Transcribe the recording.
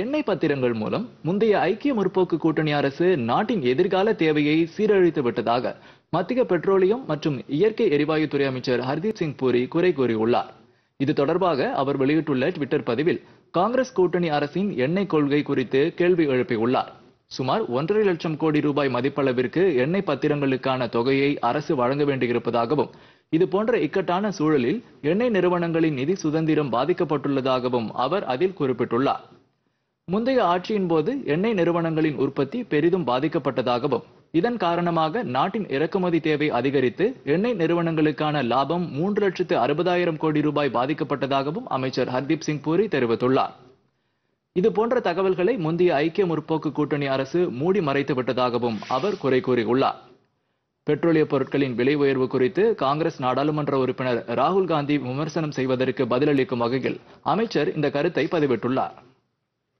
எண்ணெய் பத்திரங்கள் மூலம் முந்தைய ஐக்கிய முற்போக்கு கூட்டணி அரசு நாட்டின் எதிர்கால தேவையை சீரழித்து விட்டதாக மத்திய பெட்ரோலியம் மற்றும் இயற்கை எரிவாயுத்துறை அமைச்சர் ஹர்தீப் சிங் பூரி குறை கூறியுள்ளார் இது தொடர்பாக அவர் வெளியிட்டுள்ள ட்விட்டர் பதிவில் காங்கிரஸ் கூட்டணி அரசின் எண்ணெய் கொள்கை குறித்து கேள்வி எழுப்பியுள்ளார் சுமார் ஒன்றரை லட்சம் கோடி ரூபாய் மதிப்பளவிற்கு எண்ணெய் பத்திரங்களுக்கான தொகையை அரசு வழங்க வேண்டியிருப்பதாகவும் இது போன்ற இக்கட்டான சூழலில் எண்ணெய் நிறுவனங்களின் நிதி சுதந்திரம் பாதிக்கப்பட்டுள்ளதாகவும் அவர் அதில் குறிப்பிட்டுள்ளார் முந்தைய ஆட்சியின் போது எண்ணெய் நிறுவனங்களின் உற்பத்தி பெரிதும் பாதிக்கப்பட்டதாகவும் இதன் காரணமாக நாட்டின் இறக்குமதி தேவை அதிகரித்து எண்ணெய் நிறுவனங்களுக்கான லாபம் மூன்று லட்சத்து அறுபதாயிரம் கோடி ரூபாய் பாதிக்கப்பட்டதாகவும் அமைச்சர் ஹர்தீப் சிங் பூரி தெரிவித்துள்ளார் இது போன்ற தகவல்களை முந்தைய ஐக்கிய முற்போக்கு கூட்டணி அரசு மூடி மறைத்து விட்டதாகவும் அவர் குறை கூறியுள்ளார் பெட்ரோலியப் பொருட்களின் விலை உயர்வு குறித்து காங்கிரஸ் நாடாளுமன்ற உறுப்பினர் ராகுல் காந்தி விமர்சனம் செய்வதற்கு பதிலளிக்கும் வகையில் அமைச்சர் இந்த கருத்தை பதிவிட்டுள்ளார்